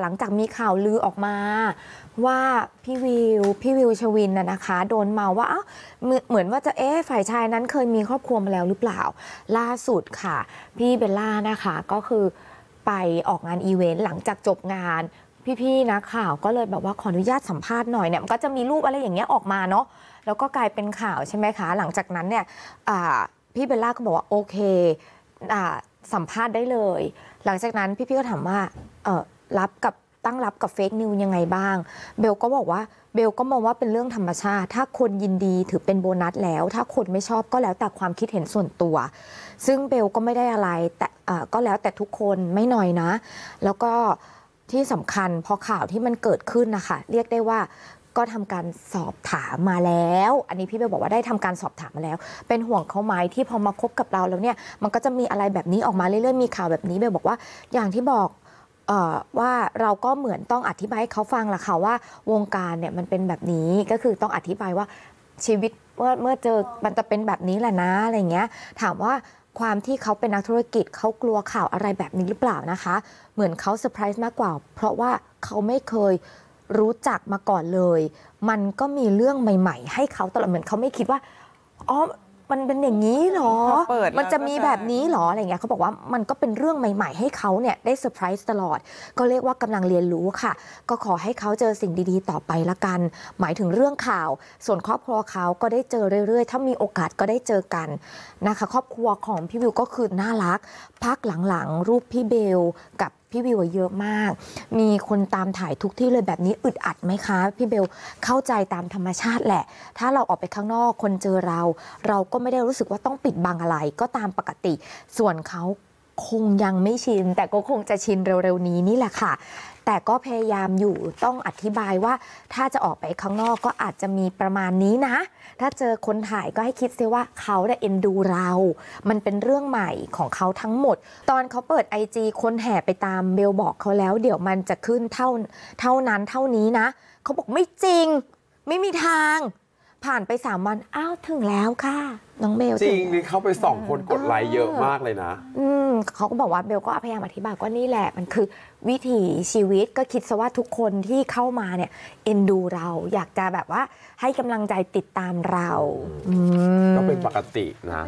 หลังจากมีข่าวลือออกมา ว่าพี่วิว พี่วิวชวินน่ะนะคะโดนเมาว่าอ้าเหมือนว่าจะเอ๊ฝ่ายชายนั้นเคยมีครอบครัวมาแล้วหรือเปล่า ล่าสุดค่ะ พี่เบลล่านะคะก็คือไปออกงานอีเวนต์หลังจากจบงานพี่ๆนะข่าวก็เลยแบบว่าขออนุญาตสัมภาษณ์หน่อยเนี่ยมันก็จะมีรูปอะไรอย่างเงี้ยออกมาเนาะแล้วก็กลายเป็นข่าวใช่ไหมคะ หลังจากนั้นเนี่ยพี่เบลล่าก็บอกว่าโอเคสัมภาษณ์ได้เลย หลังจากนั้นพี่ๆก็ถามว่าเออรับกับตั้งรับกับเฟกนิวยังไงบ้าง เบลก็บอกว่าเบลก็มองว่าเป็นเรื่องธรรมชาติ ถ้าคนยินดีถือเป็นโบนัสแล้ว ถ้าคนไม่ชอบก็แล้วแต่ความคิดเห็นส่วนตัว ซึ่งเบลก็ไม่ได้อะไร แต่ก็แล้วแต่ทุกคนไม่หน่อยนะ แล้วก็ที่สำคัญพอข่าวที่มันเกิดขึ้นนะคะ เรียกได้ว่าก็ทำการสอบถามมาแล้ว อันนี้พี่เบลบอกว่าได้ทำการสอบถามมาแล้ว เป็นห่วงเขาไหมที่พอมาคบกับเราแล้วเนี่ยมันก็จะมีอะไรแบบนี้ออกมาเรื่อยๆมีข่าวแบบนี้เบลบอกว่าอย่างที่บอกว่าเราก็เหมือนต้องอธิบายให้เขาฟังล่ะค่ะว่าวงการเนี่ยมันเป็นแบบนี้ก็คือต้องอธิบายว่าชีวิตเมื่อเมื่อเจอมันจะเป็นแบบนี้แหละนะอะไรเงี้ย ถามว่าความที่เขาเป็นนักธุรกิจเขากลัวข่าวอะไรแบบนี้หรือเปล่านะคะเหมือนเขาเซอร์ไพรส์มากกว่า เพราะว่าเขาไม่เคยรู้จักมาก่อนเลย มันก็มีเรื่องใหม่ ๆ ให้เขาตลอดเหมือนเขาไม่คิดว่าอ๋อมันเป็นอย่างนี้หรอ มันจะมีแบบนี้หรออะไรเงี้ยเขาบอกว่ามันก็เป็นเรื่องใหม่ ๆให้เขาเนี่ยได้เซอร์ไพรส์ตลอด ก็เรียกว่ากำลังเรียนรู้ค่ะ ก็ขอให้เขาเจอสิ่งดีๆ ต่อไปละกัน หมายถึงเรื่องข่าว ส่วนครอบครัวเขาก็ได้เจอเรื่อยๆ ถ้ามีโอกาสก็ได้เจอกันนะคะ ครอบครัวของพี่วิวก็คือ น่ารักพักหลังๆ รูปพี่เบลกับพี่วิวเยอะมาก มีคนตามถ่ายทุกที่เลยแบบนี้อึดอัดไหมคะ พี่เบลเข้าใจตามธรรมชาติแหละ ถ้าเราออกไปข้างนอกคนเจอเรา เราก็ไม่ได้รู้สึกว่าต้องปิดบังอะไร ก็ตามปกติส่วนเขาคงยังไม่ชิน แต่ก็คงจะชินเร็ว ๆ นี้นี่แหละค่ะ แต่ก็พยายามอยู่ต้องอธิบายว่า ถ้าจะออกไปข้างนอกก็อาจจะมีประมาณนี้นะ ถ้าเจอคนถ่ายก็ให้คิดเสียว่าเขาได้เอ็นดูเรา มันเป็นเรื่องใหม่ของเขาทั้งหมด ตอนเขาเปิด IG คนแห่ไปตามเบลบอกเขาแล้ว เดี๋ยวมันจะขึ้นเท่าเท่านั้นเท่านี้นะเขาบอกไม่จริง ไม่มีทาง ผ่านไปสามวันอ้าวถึงแล้วค่ะน้องเบลจริงนี่เขาไปสองคนกดไลค์เยอะมากเลยนะเขาก็บอกว่าเบลก็พยายามอธิบายว่านี่แหละ มันคือวิถีชีวิตก็คิดซะว่าทุกคนที่เข้ามาเนี่ย เอ็นดูเรา อยากจะแบบว่าให้กำลังใจติดตามเราก็เป็นปกตินะ